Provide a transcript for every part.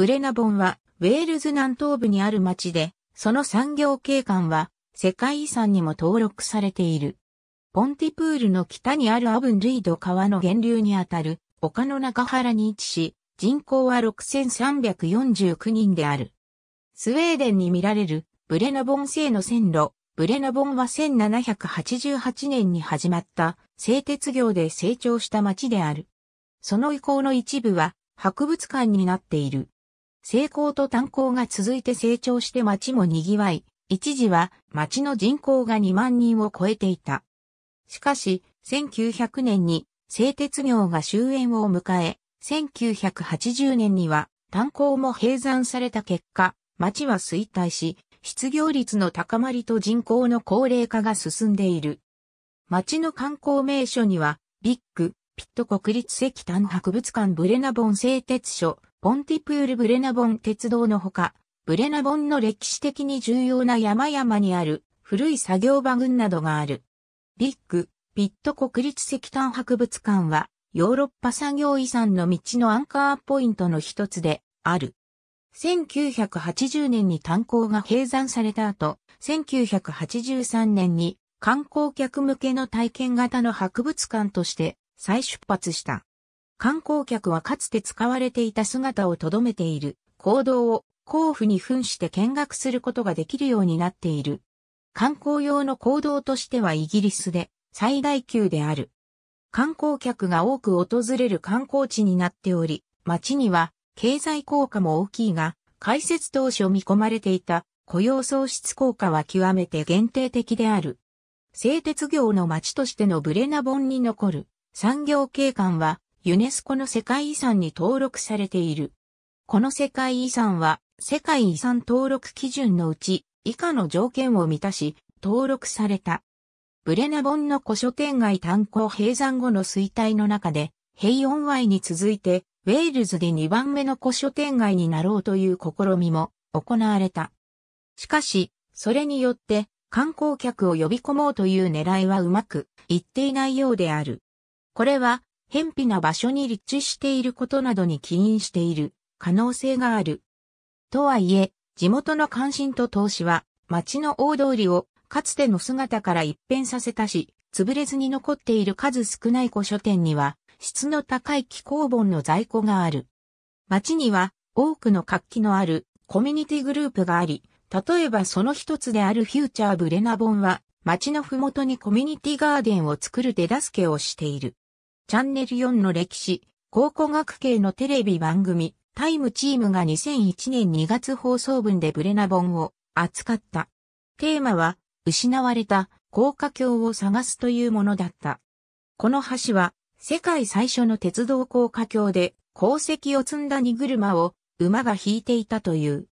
ブレナボンはウェールズ南東部にある町で、その産業景観は世界遺産にも登録されている。ポンティプールの北にあるアブンルイド川の源流にあたる丘の中原に位置し、人口は6349人である。スウェーデンに見られるブレナボン製の線路、ブレナボンは1788年に始まった製鉄業で成長した町である。その遺構の一部は博物館になっている。成功と炭鉱が続いて成長して町も賑わい、一時は町の人口が2万人を超えていた。しかし、1900年に製鉄業が終焉を迎え、1980年には炭鉱も閉山された結果、町は衰退し、失業率の高まりと人口の高齢化が進んでいる。町の観光名所には、ビッグ、ピット国立石炭博物館ブレナボン製鉄所、ポンティプール・ブレナボン鉄道のほか、ブレナボンの歴史的に重要な山々にある古い作業場群などがある。ビッグ、ピット国立石炭博物館は、ヨーロッパ産業遺産の道のアンカーポイントの一つである。1980年に炭鉱が閉山された後、1983年に観光客向けの体験型の博物館として再出発した。観光客はかつて使われていた姿を留めている行動を交付に噴して見学することができるようになっている。観光用の行動としてはイギリスで最大級である。観光客が多く訪れる観光地になっており、街には経済効果も大きいが、開設当初見込まれていた雇用創出効果は極めて限定的である。製鉄業の街としてのブレナボンに残る産業景観はユネスコの世界遺産に登録されている。この世界遺産は世界遺産登録基準のうち以下の条件を満たし登録された。ブレナボンの古書店街炭鉱閉山後の衰退の中で、平穏イに続いて、ウェールズで2番目の古書店街になろうという試みも行われた。しかし、それによって観光客を呼び込もうという狙いはうまくいっていないようである。これは偏僻な場所に立地していることなどに起因している可能性がある。とはいえ、地元の関心と投資は、町の大通りをかつての姿から一変させたし、潰れずに残っている数少ない古書店には、質の高い気候本の在庫がある。町には多くの活気のあるコミュニティグループがあり、例えばその一つであるフューチャーブレナボンは、町のふもとにコミュニティガーデンを作る手助けをしている。チャンネル4の歴史、考古学系のテレビ番組、タイムチームが2001年2月放送分でブレナボンを扱った。テーマは、失われた高架橋を探すというものだった。この橋は、世界最初の鉄道高架橋で、鉱石を積んだ荷車を馬が引いていたという。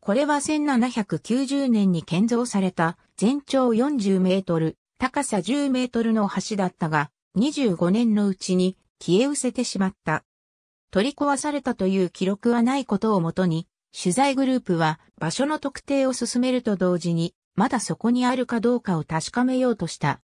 これは1790年に建造された全長40メートル、高さ10メートルの橋だったが、25年のうちに消え失せてしまった。取り壊されたという記録はないことをもとに、取材グループは場所の特定を進めると同時に、まだそこにあるかどうかを確かめようとした。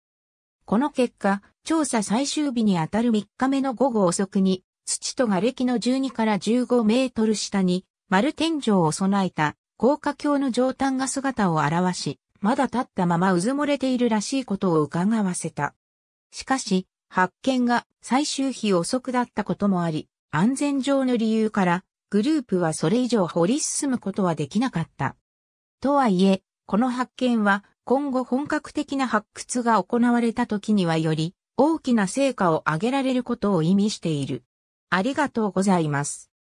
この結果、調査最終日にあたる3日目の午後遅くに、土と瓦礫の12から15メートル下に、丸天井を備えた高架橋の上端が姿を現し、まだ立ったままうずもれているらしいことを伺わせた。しかし、発見が最終日遅くだったこともあり、安全上の理由から、グループはそれ以上掘り進むことはできなかった。とはいえ、この発見は今後本格的な発掘が行われた時にはより大きな成果を上げられることを意味している。ありがとうございます。